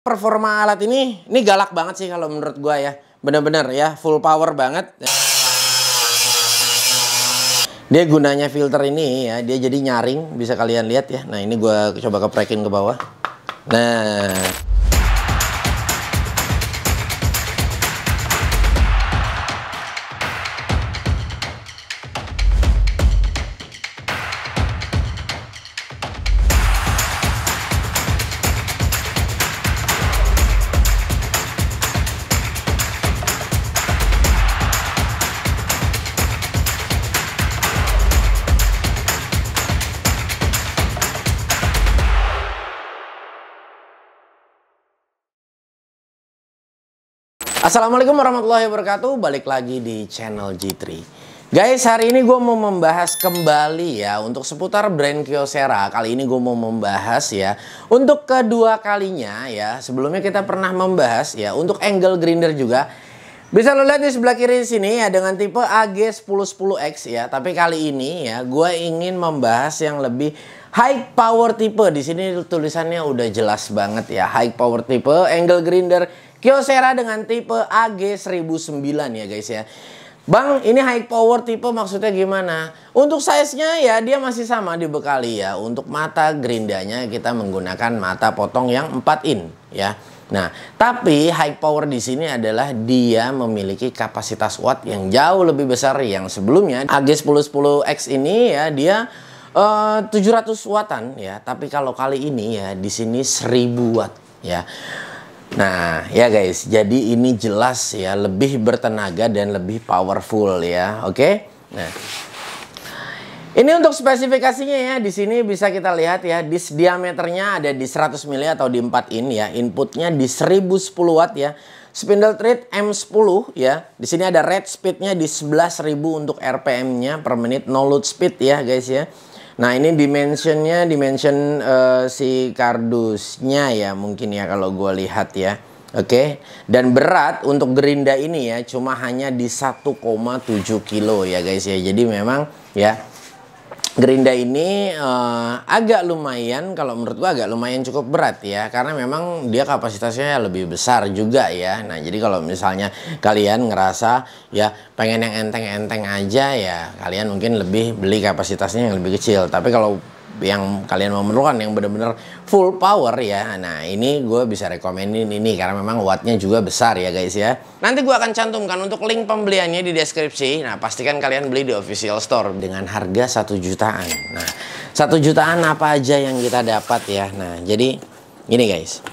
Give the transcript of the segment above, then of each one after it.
performa alat ini ini galak banget sih kalau menurut gua ya bener-bener ya full power banget dia gunanya filter ini ya dia jadi nyaring bisa kalian lihat ya nah ini gua coba keprekin ke bawah nah Assalamualaikum warahmatullahi wabarakatuh Balik lagi di channel G3 Guys hari ini gue mau membahas kembali ya Untuk seputar brand Kyocera Kali ini gue mau membahas ya Untuk kedua kalinya ya Sebelumnya kita pernah membahas ya Untuk angle grinder juga bisa lo lihat di sebelah kiri sini ya dengan tipe AG1010X ya. Tapi kali ini ya gue ingin membahas yang lebih high power tipe. Di sini tulisannya udah jelas banget ya. High power tipe angle grinder Kyocera dengan tipe AG1009 ya guys ya. Bang, ini high power tipe maksudnya gimana? Untuk size-nya ya dia masih sama dibekali ya. Untuk mata gerindanya kita menggunakan mata potong yang 4 in ya. Nah, tapi high power di sini adalah dia memiliki kapasitas watt yang jauh lebih besar yang sebelumnya. AG1010X ini ya dia eh, uh, 700 wattan ya, tapi kalau kali ini ya di sini 1000 watt ya. Nah, ya guys, jadi ini jelas ya, lebih bertenaga dan lebih powerful ya, oke? Okay? Nah, ini untuk spesifikasinya ya, di sini bisa kita lihat ya, di diameternya ada di 100 mili atau di 4 in ya, inputnya di 1010 watt ya, spindle thread M10 ya, di sini ada red speednya di 11.000 untuk RPM-nya per menit, no load speed ya guys ya. Nah ini dimensionnya dimension uh, si kardusnya ya mungkin ya kalau gue lihat ya. Oke, okay? dan berat untuk gerinda ini ya cuma hanya di 1,7 kilo ya guys ya. Jadi memang ya Gerinda ini uh, agak lumayan kalau menurut gua agak lumayan cukup berat ya karena memang dia kapasitasnya lebih besar juga ya. Nah, jadi kalau misalnya kalian ngerasa ya pengen yang enteng-enteng aja ya, kalian mungkin lebih beli kapasitasnya yang lebih kecil. Tapi kalau yang kalian memerlukan yang benar-benar full power ya. Nah, ini gue bisa rekomenin ini karena memang wattnya juga besar ya guys ya. Nanti gue akan cantumkan untuk link pembeliannya di deskripsi. Nah, pastikan kalian beli di official store dengan harga satu jutaan. Nah, satu jutaan apa aja yang kita dapat ya. Nah, jadi ini guys.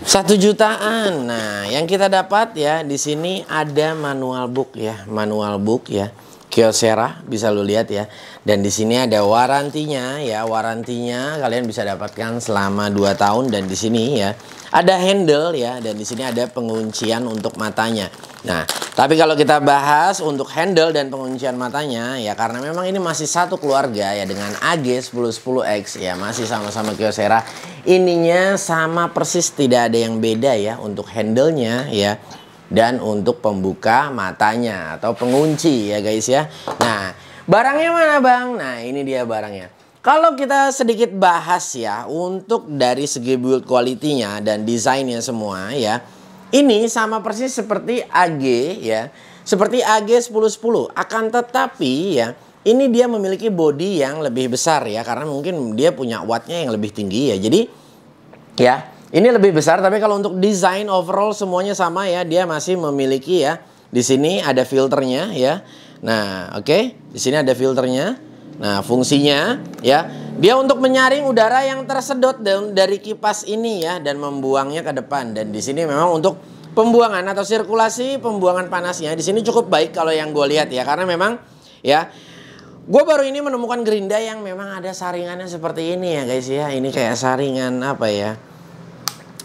Satu jutaan. Nah, yang kita dapat ya di sini ada manual book ya, manual book ya. Kyocera bisa lu lihat ya. Dan di sini ada warantinya ya, warantinya kalian bisa dapatkan selama 2 tahun dan di sini ya ada handle ya dan di sini ada penguncian untuk matanya. Nah, tapi kalau kita bahas untuk handle dan penguncian matanya ya karena memang ini masih satu keluarga ya dengan AG 1010X ya masih sama-sama Kyocera. Ininya sama persis tidak ada yang beda ya untuk handlenya ya dan untuk pembuka matanya atau pengunci ya guys ya. Nah, barangnya mana Bang? Nah, ini dia barangnya. Kalau kita sedikit bahas ya untuk dari segi build quality-nya dan desainnya semua ya. Ini sama persis seperti AG ya. Seperti AG 1010 akan tetapi ya ini dia memiliki body yang lebih besar ya karena mungkin dia punya wattnya yang lebih tinggi ya. Jadi ya ini lebih besar tapi kalau untuk desain overall semuanya sama ya. Dia masih memiliki ya. Di sini ada filternya ya. Nah, oke. Okay. Di sini ada filternya. Nah, fungsinya ya, dia untuk menyaring udara yang tersedot dari kipas ini ya dan membuangnya ke depan. Dan di sini memang untuk pembuangan atau sirkulasi pembuangan panasnya di sini cukup baik kalau yang gue lihat ya karena memang ya Gue baru ini menemukan gerinda yang memang ada saringannya seperti ini ya guys ya. Ini kayak saringan apa ya?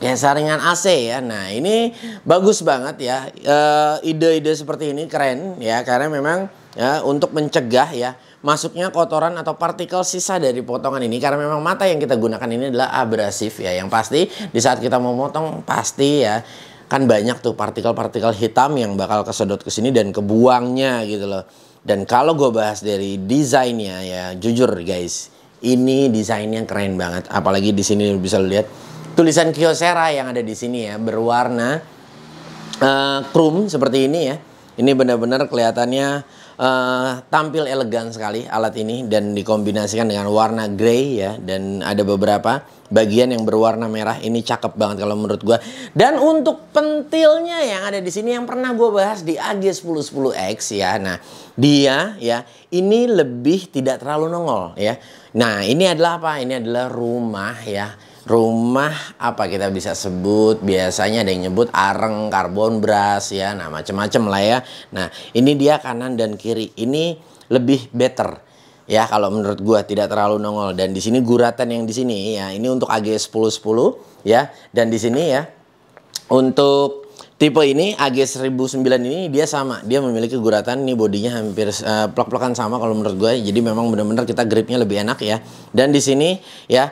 ya saringan AC ya. Nah ini bagus banget ya eh, ide-ide seperti ini keren ya karena memang ya untuk mencegah ya masuknya kotoran atau partikel sisa dari potongan ini karena memang mata yang kita gunakan ini adalah abrasif ya yang pasti di saat kita memotong pasti ya kan banyak tuh partikel-partikel hitam yang bakal kesedot ke sini dan kebuangnya gitu loh. Dan kalau gue bahas dari desainnya ya jujur guys, ini desainnya keren banget. Apalagi di sini bisa lihat tulisan Kyocera yang ada di sini ya berwarna uh, seperti ini ya. Ini benar-benar kelihatannya uh, tampil elegan sekali alat ini dan dikombinasikan dengan warna grey ya dan ada beberapa bagian yang berwarna merah ini cakep banget kalau menurut gue. Dan untuk pentilnya yang ada di sini yang pernah gue bahas di AG1010X ya. Nah dia ya ini lebih tidak terlalu nongol ya. Nah ini adalah apa? Ini adalah rumah ya rumah apa kita bisa sebut biasanya ada yang nyebut areng karbon beras ya nah macam-macam lah ya nah ini dia kanan dan kiri ini lebih better ya kalau menurut gua tidak terlalu nongol dan di sini guratan yang di sini ya ini untuk AG 1010 ya dan di sini ya untuk tipe ini AG 1009 ini dia sama dia memiliki guratan ini bodinya hampir uh, plek-plekan sama kalau menurut gue jadi memang benar-benar kita gripnya lebih enak ya dan di sini ya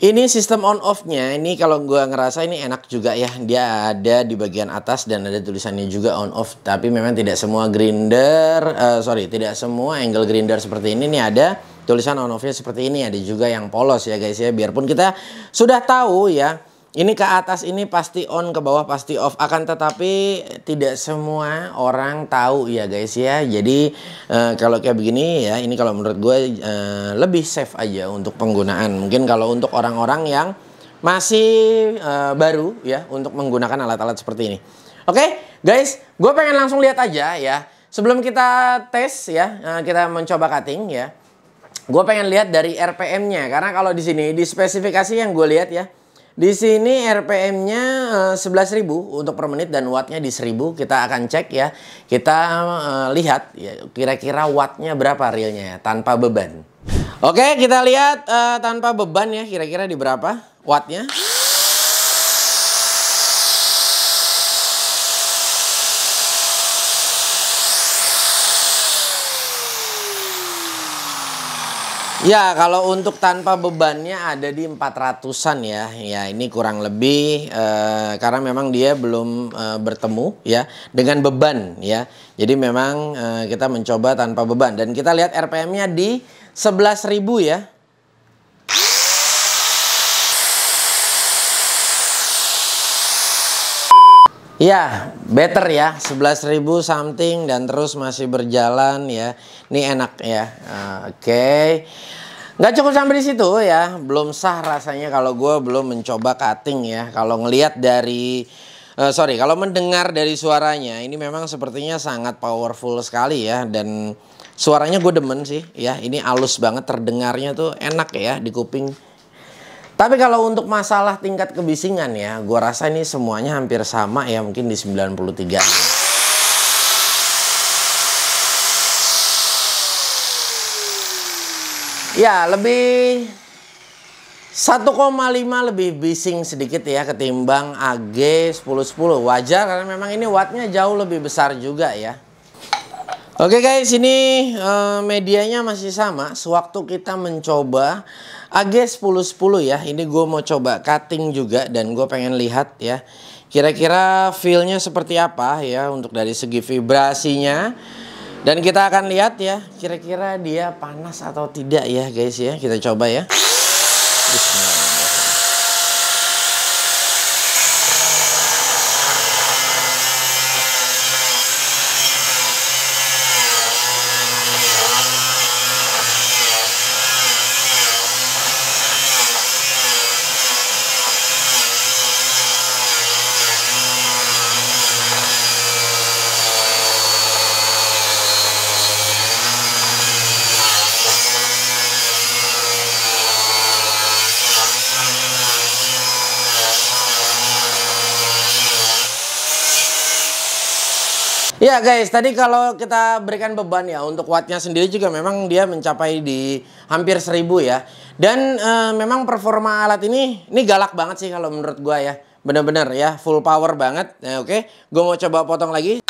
ini sistem on off-nya, ini kalau gue ngerasa ini enak juga ya. Dia ada di bagian atas dan ada tulisannya juga on off. Tapi memang tidak semua grinder, uh, sorry, tidak semua angle grinder seperti ini. Ini ada tulisan on off-nya seperti ini. Ada juga yang polos ya guys ya. Biarpun kita sudah tahu ya ini ke atas ini pasti on, ke bawah pasti off. Akan tetapi tidak semua orang tahu ya guys ya. Jadi uh, kalau kayak begini ya, ini kalau menurut gue uh, lebih safe aja untuk penggunaan. Mungkin kalau untuk orang-orang yang masih uh, baru ya untuk menggunakan alat-alat seperti ini. Oke, okay, guys, gue pengen langsung lihat aja ya. Sebelum kita tes ya, uh, kita mencoba cutting ya. Gue pengen lihat dari RPM-nya karena kalau di sini di spesifikasi yang gue lihat ya di sini RPM-nya 11.000 eh, untuk per menit dan watt-nya di 1.000. Kita akan cek ya. Kita eh, lihat ya, kira-kira ya, watt-nya berapa realnya ya, tanpa beban. Oke, kita lihat uh, tanpa beban ya kira-kira di berapa watt-nya. Ya kalau untuk tanpa bebannya ada di 400an ya. Ya ini kurang lebih uh, karena memang dia belum uh, bertemu ya dengan beban ya. Jadi memang uh, kita mencoba tanpa beban dan kita lihat RPM-nya di 11.000 ya. Ya, better ya. ribu something dan terus masih berjalan ya. Ini enak ya. Ah, oke. Okay. Nggak cukup sampai di situ ya. Belum sah rasanya kalau gue belum mencoba cutting ya. Kalau ngelihat dari Uh, sorry, kalau mendengar dari suaranya ini memang sepertinya sangat powerful sekali ya dan suaranya gue demen sih ya ini alus banget terdengarnya tuh enak ya di kuping tapi kalau untuk masalah tingkat kebisingan ya, gua rasa ini semuanya hampir sama ya mungkin di 93. Ya, lebih 1,5 lebih bising sedikit ya ketimbang AG 1010. Wajar karena memang ini wattnya jauh lebih besar juga ya. Oke guys, ini uh, medianya masih sama. Sewaktu kita mencoba AG 1010 ya. Ini gue mau coba cutting juga dan gue pengen lihat ya. Kira-kira feelnya seperti apa ya untuk dari segi vibrasinya. Dan kita akan lihat ya, kira-kira dia panas atau tidak ya guys ya. Kita coba ya. Bismillah. Ya guys, tadi kalau kita berikan beban ya untuk wattnya sendiri juga memang dia mencapai di hampir seribu ya. Dan e, memang performa alat ini ini galak banget sih kalau menurut gua ya. Bener-bener ya, full power banget. Nah, oke, okay. gue mau coba potong lagi.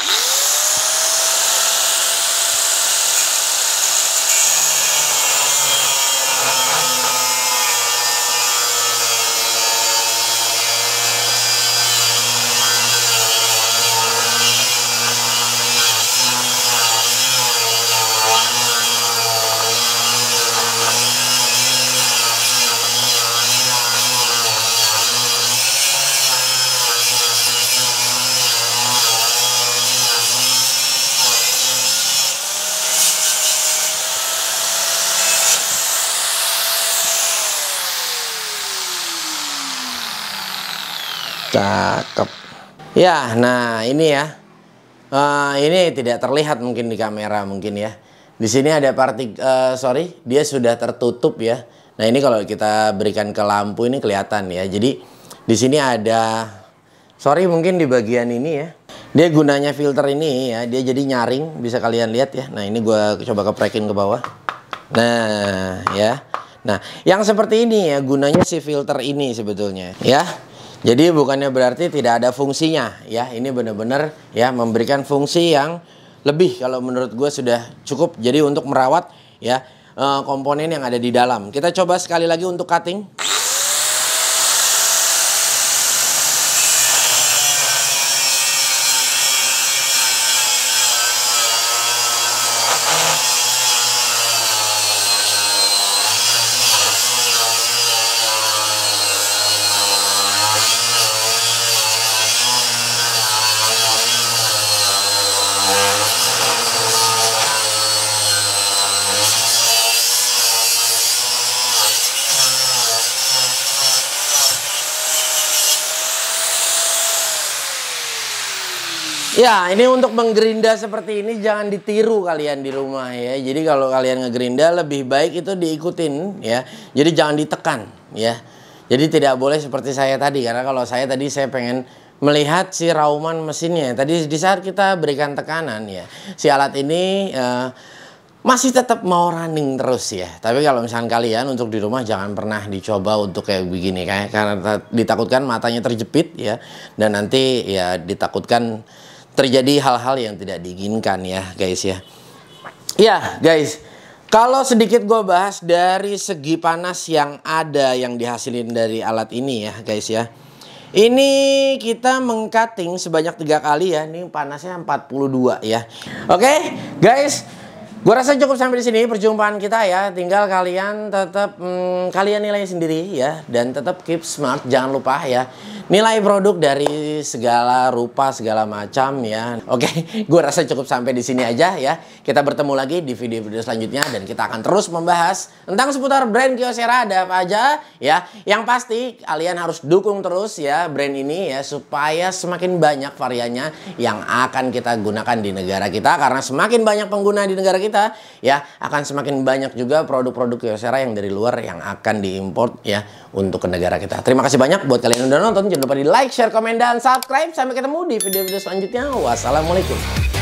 cakep ya nah ini ya uh, ini tidak terlihat mungkin di kamera mungkin ya di sini ada partik uh, eh, sorry dia sudah tertutup ya nah ini kalau kita berikan ke lampu ini kelihatan ya jadi di sini ada sorry mungkin di bagian ini ya dia gunanya filter ini ya dia jadi nyaring bisa kalian lihat ya nah ini gue coba keprekin ke bawah nah ya nah yang seperti ini ya gunanya si filter ini sebetulnya ya jadi bukannya berarti tidak ada fungsinya ya. Ini benar-benar ya memberikan fungsi yang lebih kalau menurut gue sudah cukup. Jadi untuk merawat ya eh, komponen yang ada di dalam. Kita coba sekali lagi untuk cutting. Ya, ini untuk menggerinda seperti ini jangan ditiru kalian di rumah ya. Jadi kalau kalian ngegerinda lebih baik itu diikutin ya. Jadi jangan ditekan ya. Jadi tidak boleh seperti saya tadi karena kalau saya tadi saya pengen melihat si rauman mesinnya. Tadi di saat kita berikan tekanan ya, si alat ini uh, masih tetap mau running terus ya. Tapi kalau misalkan kalian untuk di rumah jangan pernah dicoba untuk kayak begini kayak karena ditakutkan matanya terjepit ya dan nanti ya ditakutkan terjadi hal-hal yang tidak diinginkan ya guys ya. Ya guys, kalau sedikit gue bahas dari segi panas yang ada yang dihasilin dari alat ini ya guys ya. Ini kita mengcutting sebanyak tiga kali ya. Ini panasnya 42 ya. Oke, okay, guys. Gue rasa cukup sampai di sini perjumpaan kita ya. Tinggal kalian tetap hmm, kalian nilai sendiri ya dan tetap keep smart. Jangan lupa ya nilai produk dari segala rupa segala macam ya. Oke, gue rasa cukup sampai di sini aja ya. Kita bertemu lagi di video-video selanjutnya dan kita akan terus membahas tentang seputar brand Kyocera ada apa aja ya. Yang pasti kalian harus dukung terus ya brand ini ya supaya semakin banyak variannya yang akan kita gunakan di negara kita karena semakin banyak pengguna di negara kita kita ya akan semakin banyak juga produk-produk Kyocera yang dari luar yang akan diimpor ya untuk ke negara kita. Terima kasih banyak buat kalian yang udah nonton. Jangan lupa di like, share, komen, dan subscribe. Sampai ketemu di video-video selanjutnya. Wassalamualaikum.